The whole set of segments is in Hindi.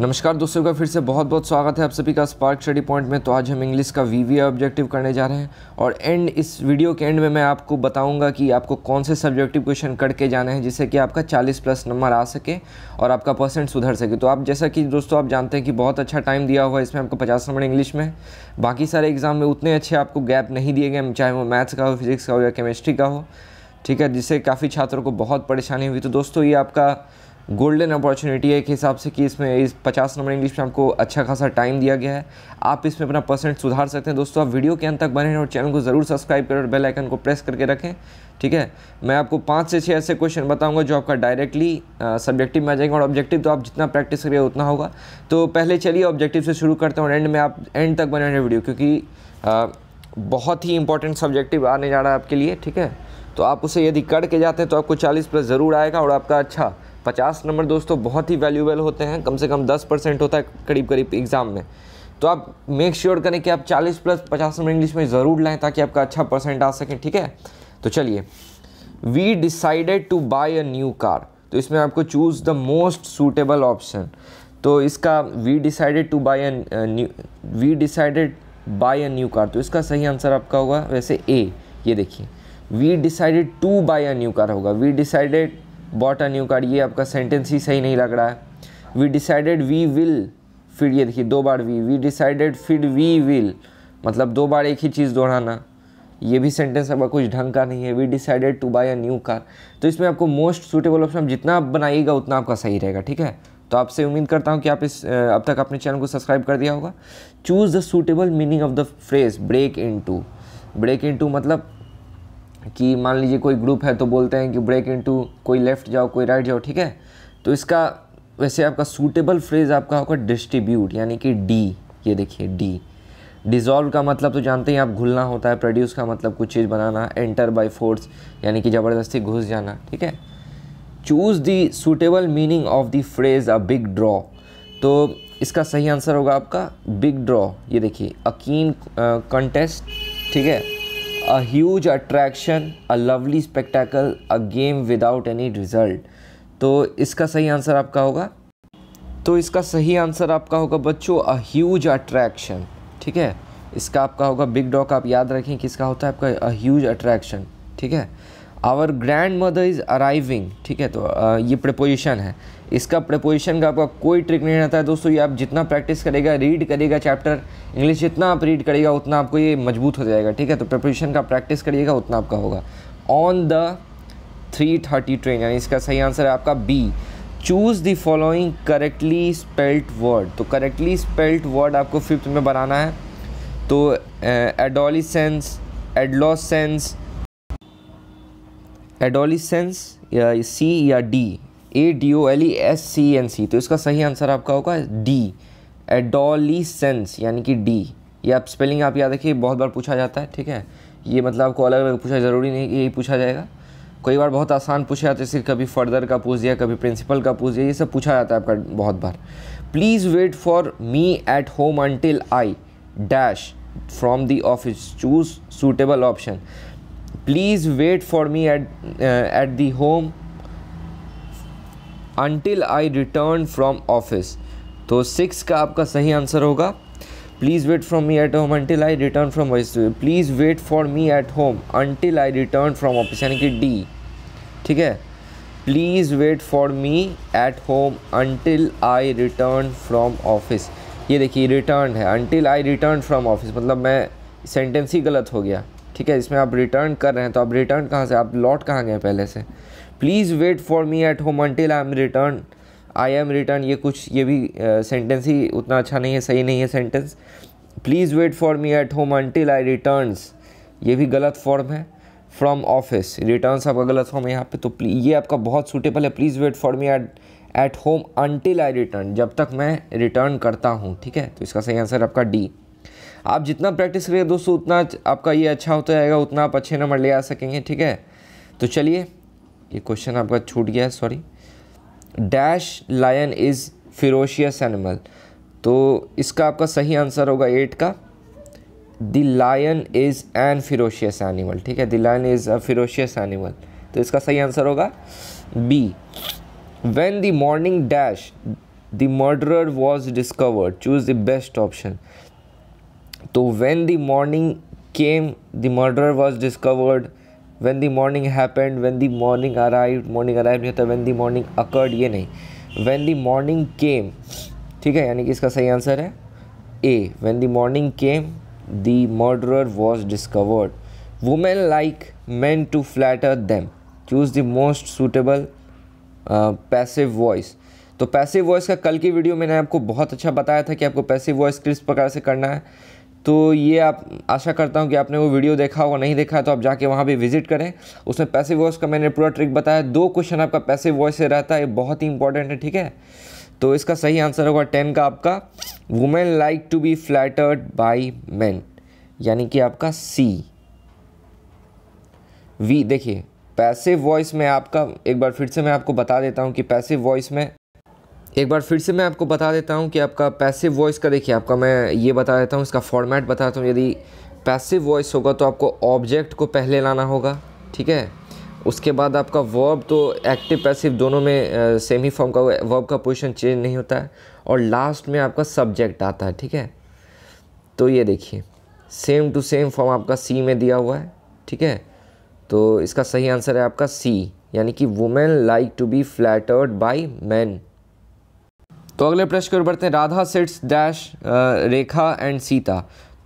नमस्कार दोस्तों का फिर से बहुत बहुत स्वागत है आप सभी का स्पार्क स्टडी पॉइंट में तो आज हम इंग्लिश का वी ऑब्जेक्टिव करने जा रहे हैं और एंड इस वीडियो के एंड में मैं आपको बताऊंगा कि आपको कौन से सब्जेक्टिव क्वेश्चन करके जाने हैं जिससे कि आपका 40 प्लस नंबर आ सके और आपका परसेंट सुधर सके तो आप जैसा कि दोस्तों आप जानते हैं कि बहुत अच्छा टाइम दिया हुआ है इसमें आपको पचास नंबर इंग्लिश में बाकी सारे एग्जाम में उतने अच्छे आपको गैप नहीं दिए गए चाहे वो मैथ्स का हो फिजिक्स का हो या केमिस्ट्री का हो ठीक है जिससे काफ़ी छात्रों को बहुत परेशानी हुई तो दोस्तों ये आपका गोल्डन अपॉर्चुनिटी है एक हिसाब से कि इसमें इस पचास नंबर इंग्लिश में आपको अच्छा खासा टाइम दिया गया है आप इसमें अपना परसेंट सुधार सकते हैं दोस्तों आप वीडियो के अंत तक बने और चैनल को ज़रूर सब्सक्राइब करें और बेल आइकन को प्रेस करके रखें ठीक है मैं आपको पाँच से छः ऐसे क्वेश्चन बताऊँगा जो आपका डायरेक्टली सब्जेक्टिव में आ जाएंगे और ऑब्जेक्टिव तो आप जितना प्रैक्टिस करिए उतना होगा तो पहले चलिए ऑब्जेक्टिव से शुरू करते हैं और एंड में आप एंड तक बने रहें वीडियो क्योंकि बहुत ही इंपॉर्टेंट सब्जेक्टिव आने जा रहा है आपके लिए ठीक है तो आप उसे यदि करके जाते हैं तो आपको चालीस प्लस ज़रूर आएगा और आपका अच्छा पचास नंबर दोस्तों बहुत ही वैल्यूबल होते हैं कम से कम दस परसेंट होता है करीब करीब एग्ज़ाम में तो आप मेक श्योर sure करें कि आप चालीस प्लस पचास नंबर इंग्लिश में ज़रूर लाएं ताकि आपका अच्छा परसेंट आ सके ठीक है तो चलिए we decided to buy a new car तो इसमें आपको choose the most suitable option तो इसका we decided to buy new we decided buy a new car तो इसका सही आंसर आपका होगा वैसे ए ये देखिए we decided to buy a new car होगा we decided bought a new card ये आपका सेंटेंस ही सही नहीं लग रहा है वी डिसाइडेड वी विल फिर ये देखिए दो बार वी वी डिसाइडेड फिर वी विल मतलब दो बार एक ही चीज़ दोहराना ये भी सेंटेंस आपका कुछ ढंग का नहीं है we decided to buy a new car तो इसमें आपको मोस्ट सूटेबल ऑप्शन जितना आप बनाइएगा उतना आपका सही रहेगा ठीक है तो आपसे उम्मीद करता हूँ कि आप इस अब तक अपने चैनल को सब्सक्राइब कर दिया होगा choose the suitable meaning of the phrase break in to break in to मतलब कि मान लीजिए कोई ग्रुप है तो बोलते हैं कि ब्रेक इनटू कोई लेफ़्ट जाओ कोई राइट जाओ ठीक है तो इसका वैसे आपका सूटेबल फ्रेज़ आपका होगा डिस्ट्रीब्यूट यानी कि डी ये देखिए डी डिज़ोल्व का मतलब तो जानते हैं आप घुलना होता है प्रोड्यूस का मतलब कुछ चीज़ बनाना एंटर बाय फोर्स यानी कि ज़बरदस्ती घुस जाना ठीक है choose the suitable meaning of the phrase a big draw तो इसका सही आंसर होगा आपका बिग ड्रॉ ये देखिए अकीन कंटेस्ट ठीक है a huge attraction, a lovely spectacle, a game without any result. तो इसका सही आंसर आपका होगा तो इसका सही आंसर आपका होगा बच्चों अ ह्यूज अट्रैक्शन ठीक है इसका आपका होगा बिग डॉग आप याद रखें किसका होता है आपका अ ह्यूज अट्रैक्शन ठीक है our grandmother is arriving ठीक है तो ये प्रपोजिशन है इसका प्रपोजिशन का आपका कोई ट्रिक नहीं रहता है दोस्तों ये आप जितना प्रैक्टिस करेगा रीड करेगा चैप्टर इंग्लिश जितना आप रीड करेगा उतना आपको ये मजबूत हो जाएगा ठीक है तो प्रपोजिशन का प्रैक्टिस करिएगा उतना आपका होगा on the three thirty train यानी इसका सही आंसर है आपका B choose the following correctly spelt word तो करेक्टली स्पेल्ट वर्ड आपको फिफ्थ में बनाना है तो एडोलिसेंस एडलोसेंस एडोलिसेंस या सी या D A D O L E S C N C तो इसका सही आंसर आपका होगा डी एडोलिसेंस यानी कि डी ये आप स्पेलिंग आप याद रखिए बहुत बार पूछा जाता है ठीक है ये मतलब आपको अलग अलग पूछा ज़रूरी नहीं कि यही पूछा जाएगा कई बार बहुत आसान पूछा जाता है जैसे कभी फर्दर का पूछ दिया कभी प्रिंसिपल का पूछ दिया ये सब पूछा जाता है आपका बहुत बार please wait for me at home until I dash from the office choose suitable option please wait for me at at home until I return I office तो सिक्स का आपका सही आंसर होगा please wait from me at home until I return from office please wait for me at home until I return from office यानी कि डी ठीक है please wait for me at home until I return from office ये देखिए रिटर्न है until I return from office मतलब मैं सेंटेंस ही गलत हो गया ठीक है इसमें आप रिटर्न कर रहे हैं तो आप रिटर्न कहाँ से आप लौट कहाँ गए पहले से please wait for me at home until I am return I am return ये कुछ ये भी सेंटेंस ही उतना अच्छा नहीं है सही नहीं है sentence please wait for me at home until I return ये भी गलत फॉर्म है फ्रॉम ऑफिस रिटर्न आपका गलत फॉर्म है यहाँ पे तो ये आपका बहुत सूटेबल है please wait for me at at home until I return जब तक मैं रिटर्न करता हूँ ठीक है तो इसका सही आंसर आपका डी आप जितना प्रैक्टिस करेंगे दोस्तों उतना आपका ये अच्छा होता जाएगा उतना आप अच्छे नंबर ले आ सकेंगे ठीक है तो चलिए ये क्वेश्चन आपका छूट गया है sorry dash lion is ferocious animal तो इसका आपका सही आंसर होगा एट का the lion is an ferocious animal ठीक है the lion is a ferocious animal तो इसका सही आंसर होगा B when the morning dash the murderer was discovered choose the best option तो when the morning came the murder was discovered when the morning happened when the morning arrive morning arrive नहीं होता वेन द मॉर्निंग अकर्ड ये नहीं वेन द मॉर्निंग केम ठीक है यानी कि इसका सही आंसर है A when the morning came the murderer was discovered women like man to flatter them choose the most suitable passive voice तो पैसिव वॉइस का कल की वीडियो मैंने आपको बहुत अच्छा बताया था कि आपको पैसिव वॉइस किस प्रकार से करना है तो ये आप आशा करता हूँ कि आपने वो वीडियो देखा होगा नहीं देखा तो आप जाके वहाँ भी विजिट करें उसमें पैसिव वॉइस का मैंने पूरा ट्रिक बताया दो क्वेश्चन आपका पैसिव वॉइस से रहता है ये बहुत ही इंपॉर्टेंट है ठीक है तो इसका सही आंसर होगा टेन का आपका women like to be flattered by man यानी कि आपका सी वी देखिए पैसिव वॉइस में आपका एक बार फिर से मैं आपको बता देता हूँ कि पैसिव वॉइस में एक बार फिर से मैं आपको बता देता हूँ कि आपका पैसिव वॉइस का देखिए आपका मैं ये बता देता हूँ इसका फॉर्मेट बता देता हूँ यदि पैसिव वॉइस होगा तो आपको ऑब्जेक्ट को पहले लाना होगा ठीक है उसके बाद आपका वर्ब तो एक्टिव पैसिव दोनों में सेम ही फॉर्म का वर्ब का पोजिशन चेंज नहीं होता है और लास्ट में आपका सब्जेक्ट आता है ठीक है तो ये देखिए सेम टू सेम फॉर्म आपका सी में दिया हुआ है ठीक है तो इसका सही आंसर है आपका सी यानी कि women like to be flattered by man तो अगले प्रश्न की ओर बढ़ते हैं Radha sits dash Rekha and Sita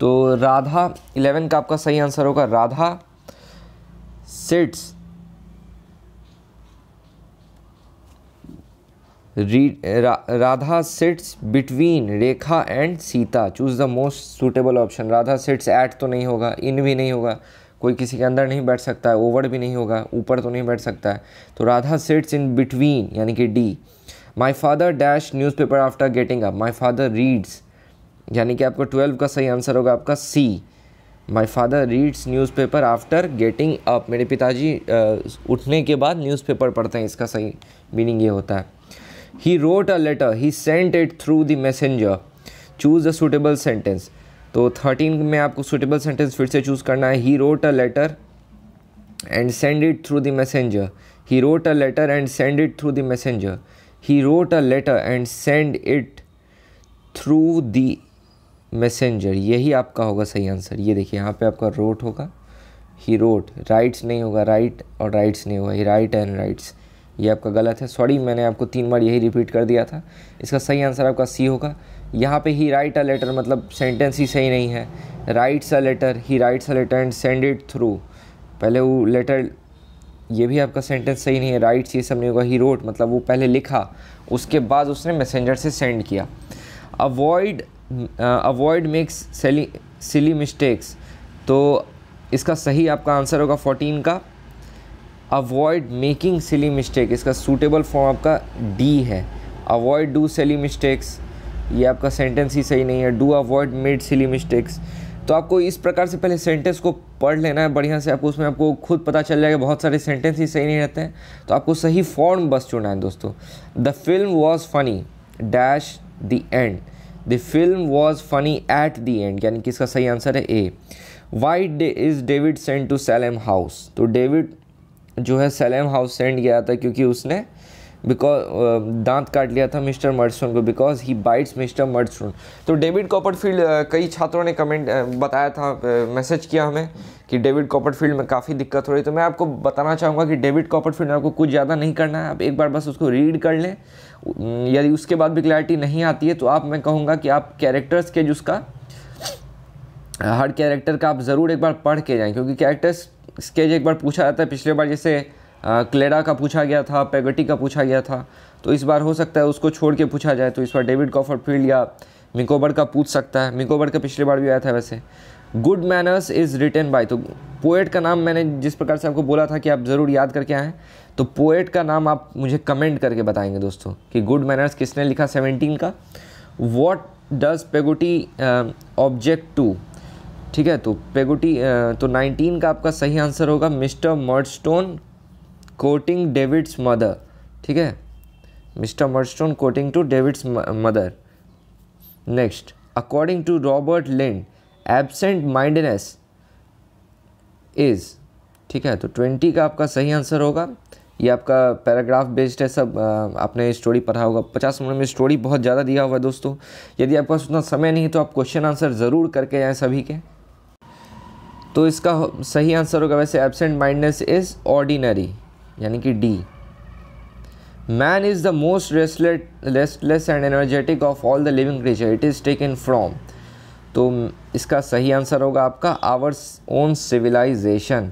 तो राधा इलेवन का आपका सही आंसर होगा राधा सिट्स रा, Radha sits between Rekha and Sita choose the most suitable option Radha sits at तो नहीं होगा इन भी नहीं होगा कोई किसी के अंदर नहीं बैठ सकता है ओवर भी नहीं होगा ऊपर तो नहीं बैठ सकता है तो राधा सिट्स इन बिटवीन यानी कि D my father dash newspaper after getting up my father reads यानी कि आपको ट्वेल्व का सही आंसर होगा आपका C my father reads newspaper after getting up मेरे पिताजी उठने के बाद न्यूज़ पेपर पढ़ते हैं इसका सही मीनिंग ये होता है he wrote a letter he sent it through the messenger choose a suitable sentence तो थर्टीन में आपको सुटेबल सेंटेंस फिर से चूज़ करना है he wrote a letter and send it through the messenger he wrote a letter and send it through the messenger he wrote a letter and sent it through the messenger यही आपका होगा सही आंसर ये देखिए यहाँ पे आपका रोट होगा ही रोट राइट्स नहीं होगा राइट और राइट्स नहीं होगा ही राइट एंड राइट्स ये आपका गलत है सॉरी मैंने आपको तीन बार यही रिपीट कर दिया था इसका सही आंसर आपका सी होगा यहाँ पे ही राइट अ लेटर मतलब सेंटेंस ही सही नहीं है writes a letter he writes a letter and send it through पहले वो लेटर ये भी आपका सेंटेंस सही नहीं है राइट्स ये सब नहीं होगा ही रोट मतलब वो पहले लिखा उसके बाद उसने मैसेंजर से सेंड किया अवॉइड अवॉइड मेक्स सेली सिली मिस्टेक्स तो इसका सही आपका आंसर होगा फोर्टीन का अवॉइड मेकिंग सिली मिस्टेक इसका सूटेबल फॉर्म आपका डी है अवॉइड डू सिली मिस्टेक्स ये आपका सेंटेंस ही सही नहीं है do avoid made silly mistakes तो आपको इस प्रकार से पहले सेंटेंस को पढ़ लेना है बढ़िया से आपको उसमें आपको खुद पता चल जाएगा बहुत सारे सेंटेंस ही सही नहीं रहते हैं तो आपको सही फॉर्म बस चुनना है दोस्तों the film was funny dash the end the film was funny at the end यानी कि इसका सही आंसर है A why day is David send to Salem house तो डेविड जो है सेलेम हाउस सेंड गया था क्योंकि उसने बिकॉज uh, दांत काट लिया था मिस्टर मर्डस्टोन को because he bites Mr Murdstone तो डेविड कॉपरफील्ड uh, कई छात्रों ने कमेंट uh, बताया था मैसेज किया हमें कि डेविड कॉपरफील्ड में काफ़ी दिक्कत हो रही तो मैं आपको बताना चाहूँगा कि डेविड कॉपरफील्ड में आपको कुछ ज़्यादा नहीं करना है आप एक बार बस उसको रीड कर लें यदि उसके बाद भी क्लैरिटी नहीं आती है तो आप मैं कहूँगा कि आप कैरेक्टर्स के उसका हर कैरेक्टर का आप ज़रूर एक बार पढ़ के जाएँ क्योंकि कैरेक्टर्स स्केच एक बार पूछा जाता है पिछले बार जैसे क्लेडा का पूछा गया था पेगटी का पूछा गया था तो इस बार हो सकता है उसको छोड़ के पूछा जाए तो इस बार डेविड कॉफर फील्ड या मिकोबर का पूछ सकता है मिकोबर का पिछली बार भी आया था वैसे good manners is return by तो पोएट का नाम मैंने जिस प्रकार से आपको बोला था कि आप ज़रूर याद करके आएँ तो पोएट का नाम आप मुझे कमेंट करके बताएंगे दोस्तों कि गुड मैनर्स किसने लिखा सेवनटीन का what does Peggotty object to ठीक है तो पेगोटी uh, तो नाइनटीन का आपका सही आंसर होगा Mr Murdstone courting David's mother ठीक है Mr Murdstone courting to David's mother next according to Robert Lynd absent mindedness is ठीक है तो ट्वेंटी का आपका सही आंसर होगा ये आपका पैराग्राफ बेस्ड है सब आपने स्टोरी पढ़ा होगा पचास मिनट में स्टोरी बहुत ज़्यादा दिया हुआ है दोस्तों यदि आपके पास उतना समय नहीं है तो आप क्वेश्चन आंसर ज़रूर करके आएँ सभी के तो इसका सही आंसर होगा वैसे एबसेंट माइंडनेस इज़ ऑर्डिनरी यानी कि D man is the most restless restless and energetic of all the living creature it is taken from तो इसका सही आंसर होगा आपका आवर ओन सिविलाइजेशन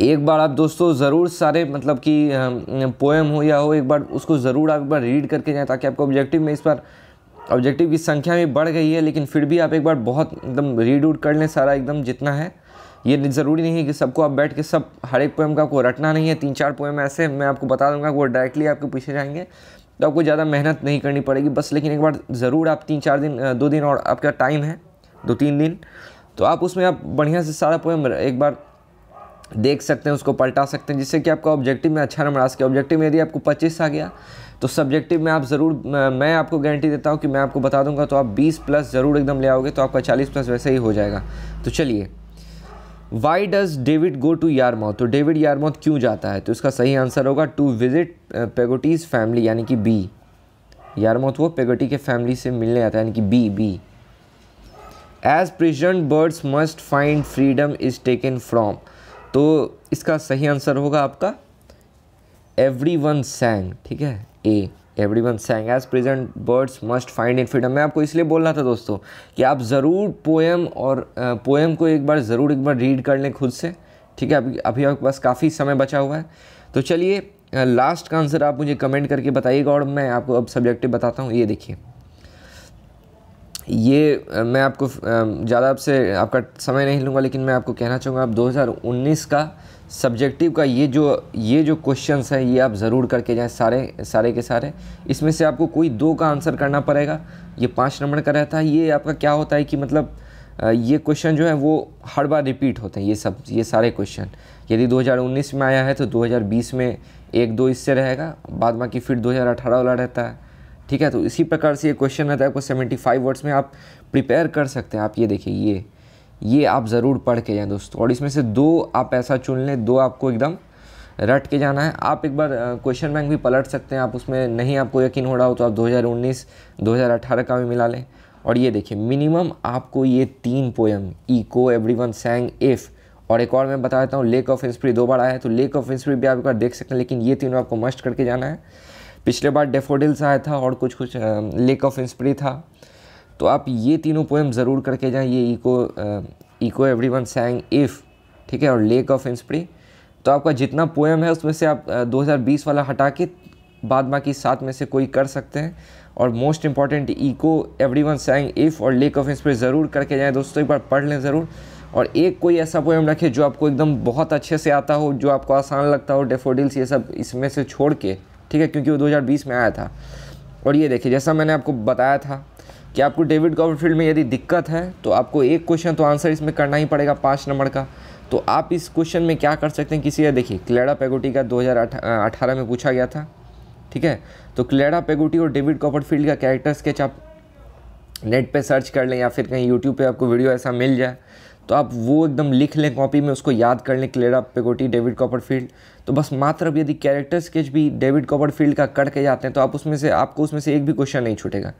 एक बार आप दोस्तों ज़रूर सारे मतलब कि पोएम हो या हो एक बार उसको ज़रूर आप एक बार रीड करके जाएं ताकि आपको ऑब्जेक्टिव में इस बार ऑब्जेक्टिव की संख्या भी बढ़ गई है लेकिन फिर भी आप एक बार बहुत एकदम रीड उड कर लें सारा एकदम जितना है ये ज़रूरी नहीं है कि सबको आप बैठ के सब हर एक पोएम का आपको रटना नहीं है तीन चार पोएम ऐसे मैं आपको बता दूंगा वो डायरेक्टली आपके पीछे जाएंगे तो आपको ज़्यादा मेहनत नहीं करनी पड़ेगी बस लेकिन एक बार ज़रूर आप तीन चार दिन दो दिन और आपका टाइम है दो तीन दिन तो आप उसमें आप बढ़िया से सारा पोएम एक बार देख सकते हैं उसको पलटा सकते हैं जिससे कि आपका ऑब्जेक्टिव में अच्छा नंबर आ सके ऑब्जेक्टिव में यदि आपको पच्चीस आ गया तो सब्जेक्टिव में आप ज़रूर मैं आपको गारंटी देता हूँ कि मैं आपको बता दूंगा तो आप बीस प्लस ज़रूर एकदम ले आओगे तो आपका चालीस प्लस वैसे ही हो जाएगा तो चलिए why does David go to Yarmouth तो डेविड यारमाउथ क्यों जाता है तो इसका सही आंसर होगा टू विजिट पेगोटीज़ फैमिली यानी कि बी यारमाउथ वो पेगोटी के फैमिली से मिलने आता है यानी कि B B as prison birds must find freedom is taken from तो इसका सही आंसर होगा आपका एवरी वन सैंग ठीक है A everyone sang as present birds must find in freedom मैं आपको इसलिए बोल रहा था दोस्तों कि आप ज़रूर पोएम और पोएम को एक बार ज़रूर एक बार रीड कर लें खुद से ठीक है अभी अभी आपके पास काफ़ी समय बचा हुआ है तो चलिए लास्ट का आंसर आप मुझे कमेंट करके बताइएगा और मैं आपको अब सब्जेक्टिव बताता हूँ ये देखिए ये मैं आपको ज़्यादा आपसे आपका समय नहीं लूँगा लेकिन मैं आपको कहना चाहूँगा आप 2019 का सब्जेक्टिव का ये जो ये जो क्वेश्चन है ये आप ज़रूर करके जाएँ सारे सारे के सारे इसमें से आपको कोई दो का आंसर करना पड़ेगा ये पाँच नंबर का रहता है ये आपका क्या होता है कि मतलब ये क्वेश्चन जो है वो हर बार रिपीट होते हैं ये सब ये सारे क्वेश्चन यदि 2019 में आया है तो 2020 में एक दो इससे रहेगा बाद बाकी फिर 2018 वाला रहता है ठीक है तो इसी प्रकार से ये क्वेश्चन रहता है तो आपको 75 वर्ड्स में आप प्रिपेयर कर सकते हैं आप ये देखिए ये ये आप ज़रूर पढ़ के जाएँ दोस्तों और इसमें से दो आप ऐसा चुन लें दो आपको एकदम रट के जाना है आप एक बार क्वेश्चन बैंक भी पलट सकते हैं आप उसमें नहीं आपको यकीन हो रहा हो तो आप 2019 2018 का भी मिला लें और ये देखिए मिनिमम आपको ये तीन poem echo everyone sang if और एक और मैं बता देता हूँ लेक ऑफ इंस्प्री दो बार आया है तो लेक ऑफ इंस्प्री भी आप एक बार देख सकते हैं लेकिन ये तीनों आपको मस्ट करके जाना है पिछले बार डेफोडिल्स आया था और कुछ कुछ लेक ऑफ इंस्प्री था तो आप ये तीनों पोएम ज़रूर करके जाएं ये echo echo everyone sang if ठीक है और लेक ऑफ इंस्प्री तो आपका जितना पोएम है उसमें से आप 2020 uh, वाला हटा के बाद बाकी सात में से कोई कर सकते हैं और most important echo everyone sang if और लेक ऑफ इंस्प्री ज़रूर करके जाएँ दोस्तों एक बार पढ़ लें ज़रूर और एक कोई ऐसा पोएम रखें जो आपको एकदम बहुत अच्छे से आता हो जो आपको आसान लगता हो डेफोडिल्स ये सब इसमें से छोड़ के ठीक है क्योंकि वो 2020 में आया था और ये देखिए जैसा मैंने आपको बताया था कि आपको डेविड कॉपरफील्ड में यदि दिक्कत है तो आपको एक क्वेश्चन तो आंसर इसमें करना ही पड़ेगा पाँच नंबर का तो आप इस क्वेश्चन में क्या कर सकते हैं किसी या देखिए क्लेडा पेगोटी का 2018 में पूछा गया था ठीक है तो क्लेडा पेगोटी और डेविड कॉपरफील्ड का कैरेक्टर स्केच आप नेट पर सर्च कर लें या फिर कहीं यूट्यूब पर आपको वीडियो ऐसा मिल जाए तो आप वो एकदम लिख लें कॉपी में उसको याद कर लें क्लेडा पेगोटी डेविड कॉपरफील्ड तो बस मात्र अब यदि कैरेक्टर स्केच भी डेविड कॉपरफील्ड का करके जाते हैं तो आप उसमें से आपको उसमें से एक भी क्वेश्चन नहीं छूटेगा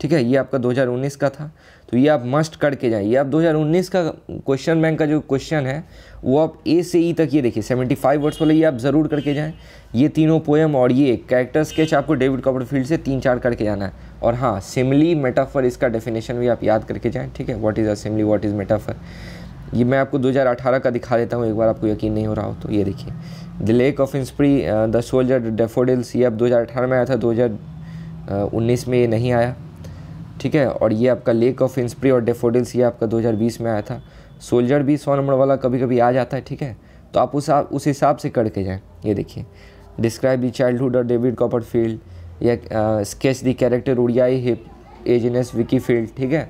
ठीक है ये आपका 2019 का था तो ये आप मस्ट करके ये आप 2019 का क्वेश्चन बैंक का जो क्वेश्चन है वो आप ए से ई e तक ये देखिए 75 वर्ड्स वाले ये आप ज़रूर करके जाएं ये तीनों पोएम और ये कैरेक्टर स्केच आपको डेविड कॉपरफील्ड से तीन चार करके जाना है और हाँ सिमली मेटाफर इसका डेफिनेशन भी आप याद करके जाएँ ठीक है what is a simile is metaphor ये मैं आपको 2018 का दिखा देता हूँ एक बार आपको यकीन नहीं हो रहा हो तो ये देखिए the lake of Innisfree the soldier daffodils ये अब 2018 में आया था 2019 uh, में ये नहीं आया ठीक है और ये आपका लेक ऑफ इंस्प्री और डेफोडिल्स ये आपका 2020 में आया था सोल्जर भी सौ नंबर वाला कभी कभी आ जाता है ठीक है तो आप उस उस हिसाब से करके जाएँ ये देखिए डिस्क्राइब दी चाइल्डहुड और डेविड कॉपर फील्ड या sketch the character Uriah Heep Agnes Wickfield ठीक है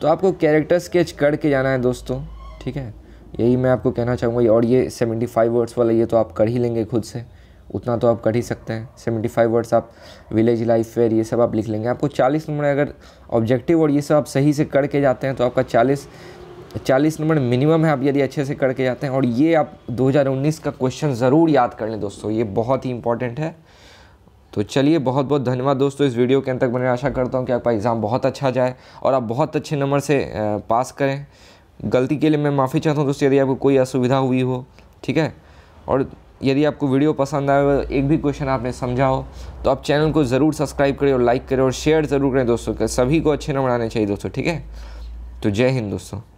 तो आपको कैरेक्टर स्केच करके जाना है दोस्तों ठीक है यही मैं आपको कहना चाहूँगा और ये 75 वर्ड्स वाला ये तो आप कर ही लेंगे खुद से उतना तो आप कर ही सकते हैं सेवेंटी फाइव वर्ड्स आप विलेज लाइफ फेयर ये सब आप लिख लेंगे आपको चालीस नंबर अगर ऑब्जेक्टिव और ये सब आप सही से करके जाते हैं तो आपका चालीस चालीस नंबर मिनिमम है आप यदि अच्छे से करके जाते हैं और ये आप 2019 का क्वेश्चन ज़रूर याद कर लें दोस्तों ये बहुत ही इंपॉर्टेंट है तो चलिए बहुत बहुत धन्यवाद दोस्तों इस वीडियो के अंत तक बने आशा करता हूँ कि आपका एग्ज़ाम बहुत अच्छा जाए और आप बहुत अच्छे नंबर से पास करें गलती के लिए मैं माफ़ी चाहता हूँ दोस्तों यदि आपको कोई असुविधा हुई हो ठीक है और यदि आपको वीडियो पसंद आए एक भी क्वेश्चन आपने समझा हो तो आप चैनल को ज़रूर सब्सक्राइब करें और लाइक करें और शेयर ज़रूर करें दोस्तों सभी को अच्छे नंबर आने चाहिए दोस्तों ठीक है तो जय हिंद दोस्तों